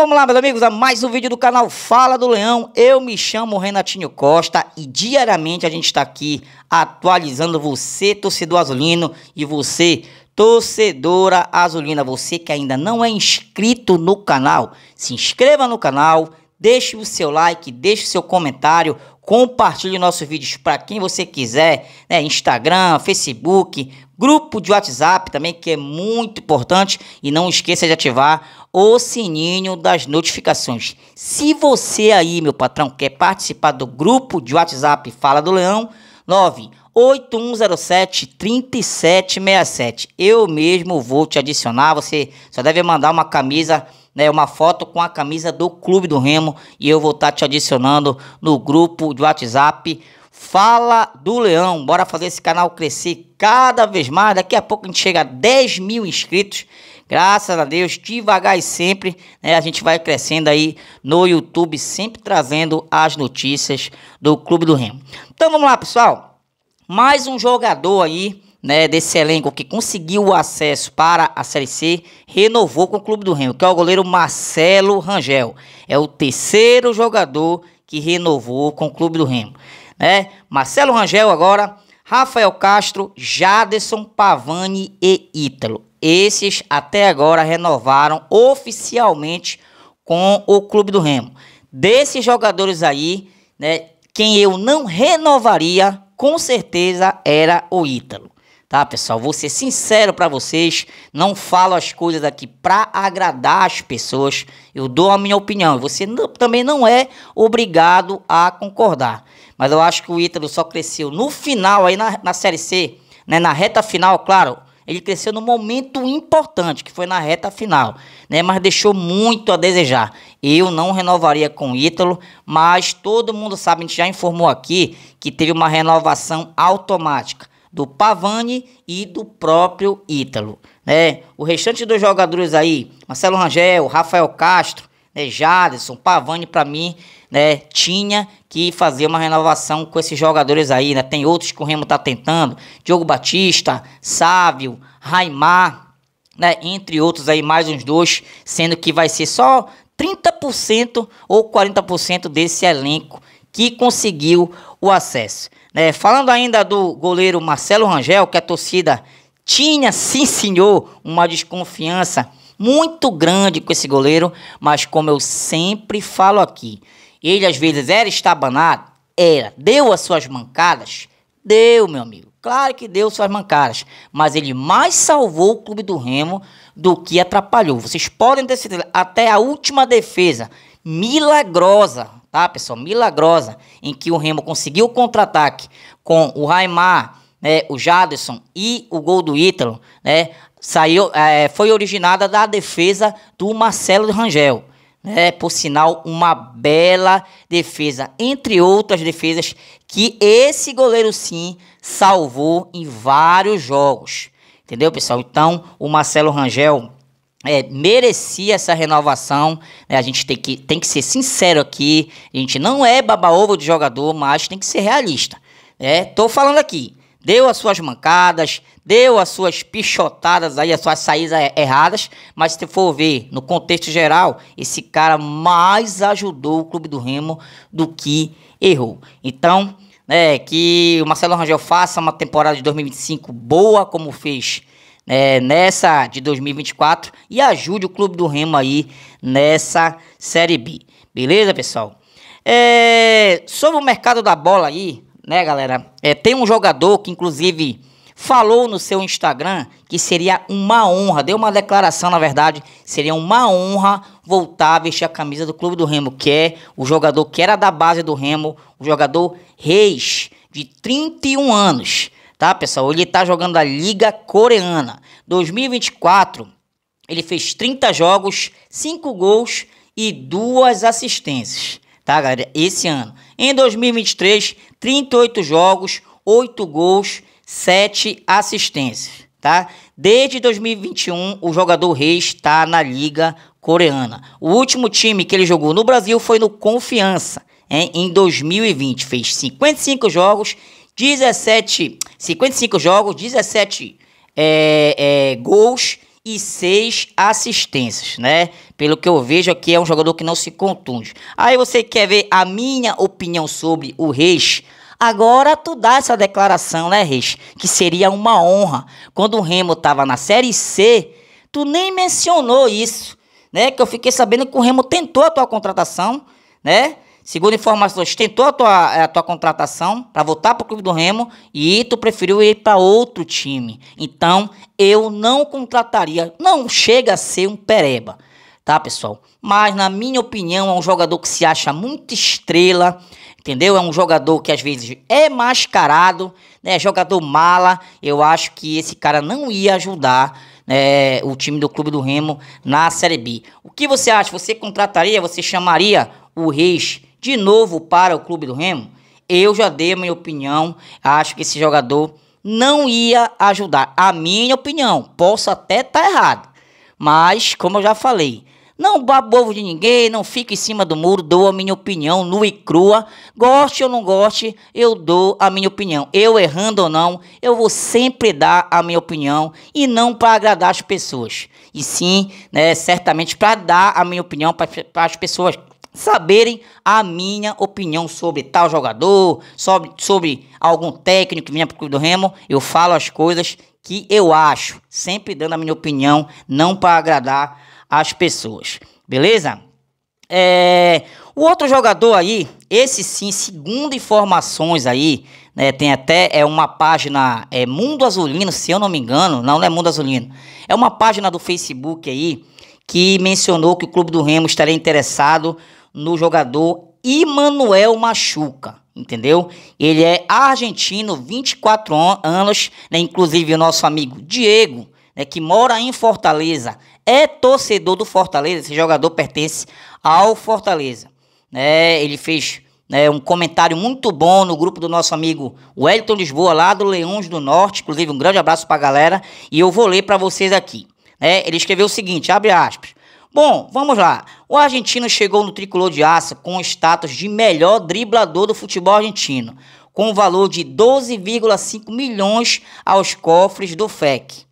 vamos lá, meus amigos, a mais um vídeo do canal Fala do Leão. Eu me chamo Renatinho Costa e diariamente a gente está aqui atualizando você, torcedor azulino, e você, torcedora azulina. Você que ainda não é inscrito no canal, se inscreva no canal, deixe o seu like, deixe o seu comentário, compartilhe nossos vídeos para quem você quiser, né? Instagram, Facebook, grupo de WhatsApp também, que é muito importante. E não esqueça de ativar o sininho das notificações. Se você aí, meu patrão, quer participar do grupo de WhatsApp Fala do Leão, 98107-3767. Eu mesmo vou te adicionar. Você só deve mandar uma camisa, né, uma foto com a camisa do Clube do Remo e eu vou estar tá te adicionando no grupo de WhatsApp Fala do Leão. Bora fazer esse canal crescer cada vez mais. Daqui a pouco a gente chega a 10 mil inscritos. Graças a Deus, devagar e sempre, né, a gente vai crescendo aí no YouTube, sempre trazendo as notícias do Clube do Remo. Então vamos lá, pessoal. Mais um jogador aí, né, desse elenco que conseguiu o acesso para a Série C, renovou com o Clube do Remo, que é o goleiro Marcelo Rangel. É o terceiro jogador que renovou com o Clube do Remo. Né? Marcelo Rangel agora, Rafael Castro, Jaderson, Pavani e Ítalo. Esses até agora renovaram oficialmente com o Clube do Remo. Desses jogadores aí, né, quem eu não renovaria com certeza era o Ítalo. Tá, pessoal? Vou ser sincero para vocês, não falo as coisas aqui para agradar as pessoas. Eu dou a minha opinião. Você não, também não é obrigado a concordar. Mas eu acho que o Ítalo só cresceu no final aí na, na Série C, né, na reta final, claro. Ele cresceu num momento importante, que foi na reta final, né? Mas deixou muito a desejar. Eu não renovaria com o Ítalo, mas todo mundo sabe, a gente já informou aqui que teve uma renovação automática do Pavani e do próprio Ítalo, né? O restante dos jogadores aí, Marcelo Rangel, Rafael Castro, né, Pavani, para mim, né, tinha que fazer uma renovação com esses jogadores aí, né? Tem outros que o Remo tá tentando, Diogo Batista, Sávio, Raimar, né, entre outros aí, mais uns dois, sendo que vai ser só 30% ou 40% desse elenco que conseguiu o acesso. Né? Falando ainda do goleiro Marcelo Rangel, que a torcida tinha, sim senhor, uma desconfiança muito grande com esse goleiro, mas como eu sempre falo aqui, ele às vezes era estabanado, era, deu as suas mancadas, deu, meu amigo. Claro que deu suas mancadas, mas ele mais salvou o clube do Remo do que atrapalhou. Vocês podem decidir até a última defesa milagrosa, tá, pessoal? Milagrosa, em que o Remo conseguiu o contra-ataque com o Raimar, né, o Jadson e o gol do Ítalo, né? saiu, é, foi originada da defesa do Marcelo Rangel. Né? Por sinal, uma bela defesa, entre outras defesas que esse goleiro sim salvou em vários jogos. Entendeu, pessoal? Então, o Marcelo Rangel é, merecia essa renovação. Né? A gente tem que, tem que ser sincero aqui. A gente não é baba-ovo de jogador, mas tem que ser realista. estou né? Tô falando aqui. Deu as suas mancadas, deu as suas pichotadas aí, as suas saídas er, erradas, mas se for ver no contexto geral, esse cara mais ajudou o Clube do Remo do que errou. Então, né, que o Marcelo Rangel faça uma temporada de 2025 boa como fez né, nessa de 2024 e ajude o Clube do Remo aí nessa Série B. Beleza, pessoal? É, sobre o mercado da bola aí, né, galera? É, tem um jogador que, inclusive, falou no seu Instagram que seria uma honra, deu uma declaração, na verdade, seria uma honra voltar a vestir a camisa do Clube do Remo, que é o jogador que era da base do Remo, o jogador Reis, de 31 anos, tá, pessoal? Ele tá jogando a Liga Coreana. 2024, ele fez 30 jogos, 5 gols e duas assistências, tá, galera? Esse ano. Em 2023, 38 jogos, 8 gols, 7 assistências. Tá? Desde 2021, o jogador Reis está na Liga Coreana. O último time que ele jogou no Brasil foi no Confiança, hein? em 2020. Fez 55 jogos, 17, 55 jogos, 17 é, é, gols e seis assistências, né? Pelo que eu vejo aqui, é um jogador que não se contunde. Aí você quer ver a minha opinião sobre o Reis? Agora tu dá essa declaração, né, Reis? Que seria uma honra. Quando o Remo tava na Série C, tu nem mencionou isso, né? Que eu fiquei sabendo que o Remo tentou a tua contratação, né? Segundo informações, tentou a tua, eh, a tua contratação para voltar para o clube do Remo e tu preferiu ir para outro time. Então, eu não contrataria. Não chega a ser um pereba, tá, pessoal? Mas, na minha opinião, é um jogador que se acha muito estrela, entendeu? É um jogador que às vezes é mascarado, né? Jogador mala. Eu acho que esse cara não ia ajudar né, o time do Clube do Remo na Série B. O que você acha? Você contrataria? Você chamaria o Reis de novo para o Clube do Remo, eu já dei a minha opinião. Acho que esse jogador não ia ajudar. A minha opinião, posso até estar tá errado, mas como eu já falei, não babo ovo de ninguém, não fico em cima do muro, dou a minha opinião nua e crua. Goste ou não goste, eu dou a minha opinião. Eu errando ou não, eu vou sempre dar a minha opinião e não para agradar as pessoas. E sim, né, certamente para dar a minha opinião para as pessoas saberem a minha opinião sobre tal jogador, sobre, sobre algum técnico que vinha para o clube do Remo. Eu falo as coisas que eu acho, sempre dando a minha opinião, não para agradar as pessoas. Beleza? É, o outro jogador aí, esse sim, segundo informações aí, né, tem até é uma página é Mundo Azulino, se eu não me engano, não, não é Mundo Azulino, é uma página do Facebook aí que mencionou que o Clube do Remo estaria interessado no jogador Immanuel Machuca, entendeu? Ele é argentino, 24 anos, né? inclusive o nosso amigo Diego, né? que mora em Fortaleza, é torcedor do Fortaleza, esse jogador pertence ao Fortaleza. Né? Ele fez né, um comentário muito bom no grupo do nosso amigo Wellington Lisboa, lá do Leões do Norte, inclusive um grande abraço para a galera, e eu vou ler para vocês aqui. Né? Ele escreveu o seguinte, abre aspas, Bom, vamos lá. O argentino chegou no tricolor de aço com o status de melhor driblador do futebol argentino, com o um valor de 12,5 milhões aos cofres do FEC.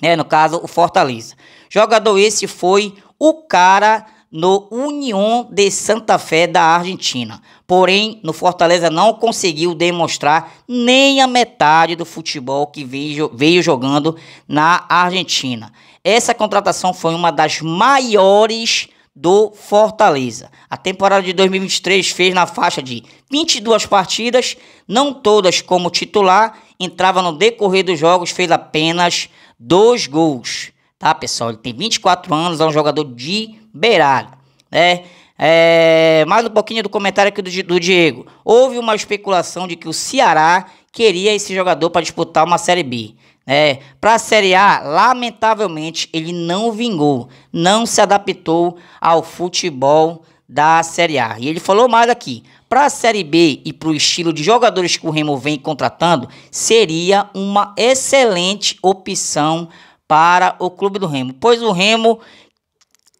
Né, no caso, o Fortaleza. Jogador esse foi o cara no União de Santa Fé da Argentina. Porém, no Fortaleza não conseguiu demonstrar nem a metade do futebol que veio jogando na Argentina. Essa contratação foi uma das maiores do Fortaleza. A temporada de 2023 fez na faixa de 22 partidas, não todas como titular, entrava no decorrer dos jogos, fez apenas dois gols tá, pessoal? Ele tem 24 anos, é um jogador de beirada, né? É, mais um pouquinho do comentário aqui do, do Diego. Houve uma especulação de que o Ceará queria esse jogador para disputar uma Série B. É, né? para a Série A, lamentavelmente, ele não vingou, não se adaptou ao futebol da Série A. E ele falou mais aqui: para a Série B e para o estilo de jogadores que o Remo vem contratando, seria uma excelente opção para o Clube do Remo, pois o Remo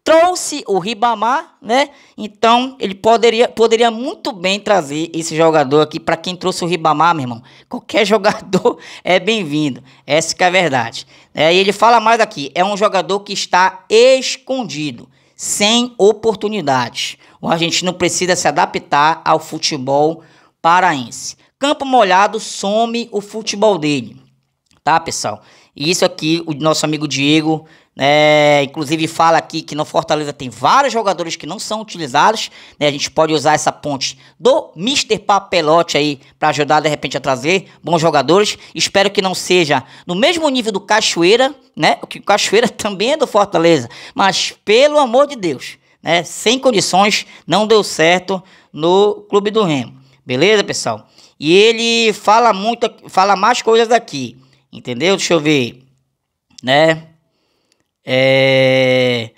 trouxe o Ribamar, né? Então ele poderia, poderia muito bem trazer esse jogador aqui para quem trouxe o Ribamar, meu irmão. Qualquer jogador é bem-vindo. Essa que é a verdade. É, e ele fala mais aqui. É um jogador que está escondido, sem oportunidades. O argentino precisa se adaptar ao futebol paraense. Campo molhado some o futebol dele, tá, pessoal? E isso aqui, o nosso amigo Diego, né, inclusive fala aqui que no Fortaleza tem vários jogadores que não são utilizados. Né, a gente pode usar essa ponte do Mr. Papelote aí para ajudar de repente a trazer bons jogadores. Espero que não seja no mesmo nível do Cachoeira, né? O que o Cachoeira também é do Fortaleza, mas pelo amor de Deus, né? Sem condições, não deu certo no Clube do Remo. Beleza, pessoal? E ele fala muito, fala mais coisas aqui. Entendeu? Deixa eu ver. Né? É...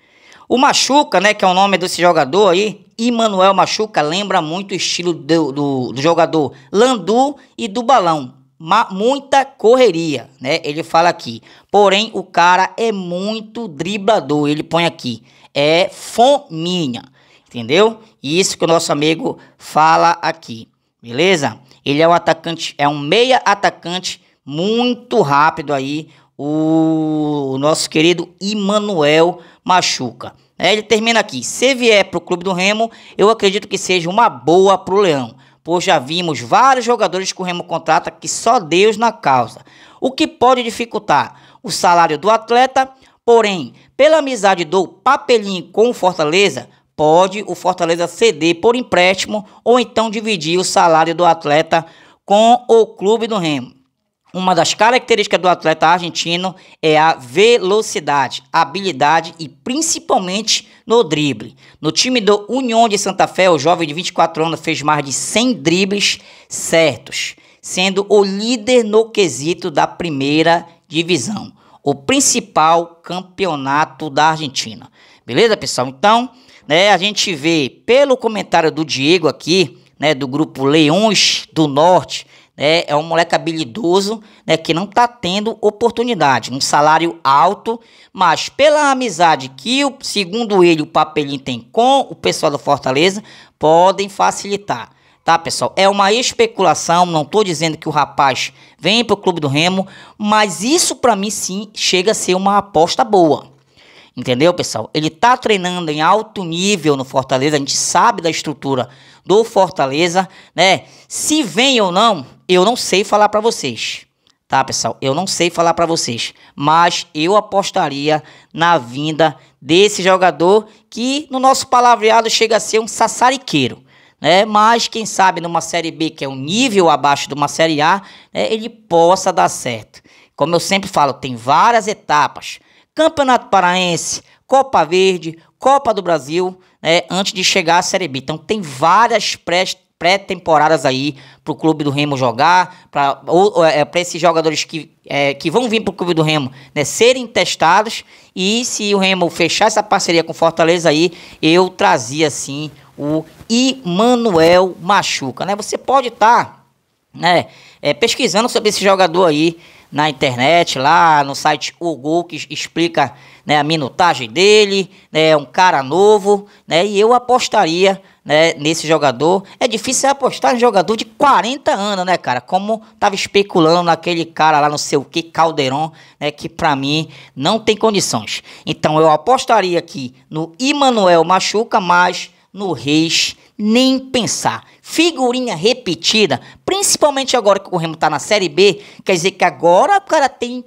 O Machuca, né, que é o nome desse jogador aí, Emanuel Machuca, lembra muito o estilo do, do, do jogador Landu e do Balão. Ma muita correria, né? Ele fala aqui. Porém, o cara é muito driblador. Ele põe aqui. É fominha. Entendeu? isso que o nosso amigo fala aqui. Beleza? Ele é um atacante, é um meia atacante muito rápido aí o, nosso querido Emanuel Machuca. É, ele termina aqui. Se vier para o Clube do Remo, eu acredito que seja uma boa para o Leão, pois já vimos vários jogadores que o Remo contrata que só Deus na causa. O que pode dificultar o salário do atleta, porém, pela amizade do Papelinho com o Fortaleza, pode o Fortaleza ceder por empréstimo ou então dividir o salário do atleta com o Clube do Remo. Uma das características do atleta argentino é a velocidade, habilidade e principalmente no drible. No time do União de Santa Fé, o jovem de 24 anos fez mais de 100 dribles certos, sendo o líder no quesito da primeira divisão, o principal campeonato da Argentina. Beleza, pessoal? Então, né, a gente vê pelo comentário do Diego aqui, né, do grupo Leões do Norte, né? É um moleque habilidoso, né? Que não tá tendo oportunidade. Um salário alto, mas pela amizade que, o, segundo ele, o Papelinho tem com o pessoal do Fortaleza, podem facilitar. Tá, pessoal? É uma especulação, não tô dizendo que o rapaz vem pro Clube do Remo, mas isso para mim sim chega a ser uma aposta boa. Entendeu, pessoal? Ele tá treinando em alto nível no Fortaleza, a gente sabe da estrutura do Fortaleza, né? Se vem ou não, eu não sei falar para vocês. Tá, pessoal? Eu não sei falar para vocês, mas eu apostaria na vinda desse jogador que no nosso palavreado chega a ser um sassariqueiro. Né? Mas quem sabe numa série B, que é um nível abaixo de uma série A, né? ele possa dar certo. Como eu sempre falo, tem várias etapas. Campeonato Paraense, Copa Verde, Copa do Brasil, né, antes de chegar à Série B. Então tem várias pré-temporadas aí para o Clube do Remo jogar, para é, esses jogadores que, é, que vão vir para o Clube do Remo né, serem testados. E se o Remo fechar essa parceria com Fortaleza aí, eu trazia assim o Imanuel Machuca. Né? Você pode estar. Tá né, é, pesquisando sobre esse jogador aí na internet, lá no site O Gol, que explica né, a minutagem dele, né, um cara novo, né, e eu apostaria né, nesse jogador. É difícil apostar em jogador de 40 anos, né, cara? Como tava especulando naquele cara lá, não sei o que, Caldeirão, né, que para mim não tem condições. Então eu apostaria aqui no Imanuel Machuca, mas no Reis nem pensar. Figurinha repetida, principalmente agora que o Remo está na Série B, quer dizer que agora o cara tem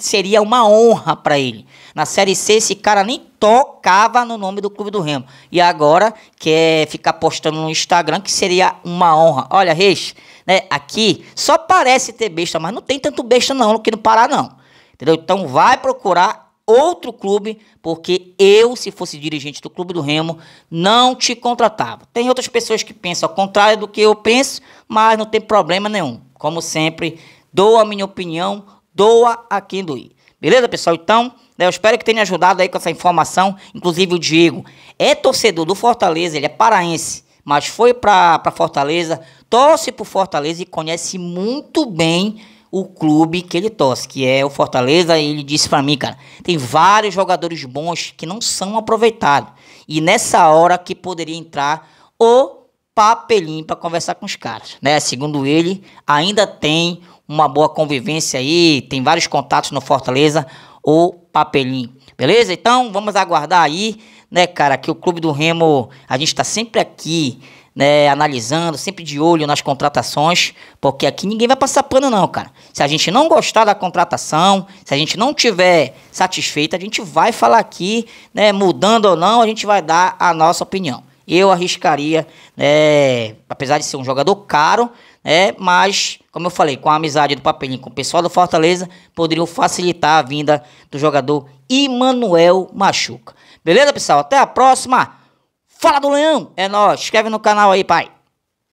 seria uma honra para ele. Na Série C esse cara nem tocava no nome do clube do Remo. E agora quer ficar postando no Instagram que seria uma honra. Olha, Reis, né, aqui só parece ter besta, mas não tem tanto besta não, aqui no Pará não. Entendeu? Então vai procurar outro clube, porque eu, se fosse dirigente do Clube do Remo, não te contratava. Tem outras pessoas que pensam ao contrário do que eu penso, mas não tem problema nenhum. Como sempre, dou a minha opinião, doa a quem doer. Beleza, pessoal? Então, né, eu espero que tenha ajudado aí com essa informação. Inclusive, o Diego é torcedor do Fortaleza, ele é paraense, mas foi para Fortaleza, torce por Fortaleza e conhece muito bem o clube que ele torce, que é o Fortaleza, ele disse para mim, cara, tem vários jogadores bons que não são aproveitados. E nessa hora que poderia entrar o papelinho para conversar com os caras, né? Segundo ele, ainda tem uma boa convivência aí, tem vários contatos no Fortaleza, o papelinho. Beleza? Então, vamos aguardar aí, né, cara, que o Clube do Remo, a gente está sempre aqui né, analisando, sempre de olho nas contratações, porque aqui ninguém vai passar pano, não, cara. Se a gente não gostar da contratação, se a gente não tiver satisfeito, a gente vai falar aqui, né, mudando ou não, a gente vai dar a nossa opinião. Eu arriscaria, né, apesar de ser um jogador caro, né, mas, como eu falei, com a amizade do Papelinho com o pessoal do Fortaleza, poderiam facilitar a vinda do jogador Emanuel Machuca. Beleza, pessoal? Até a próxima! Fala do Leão! É nóis, inscreve no canal aí, pai!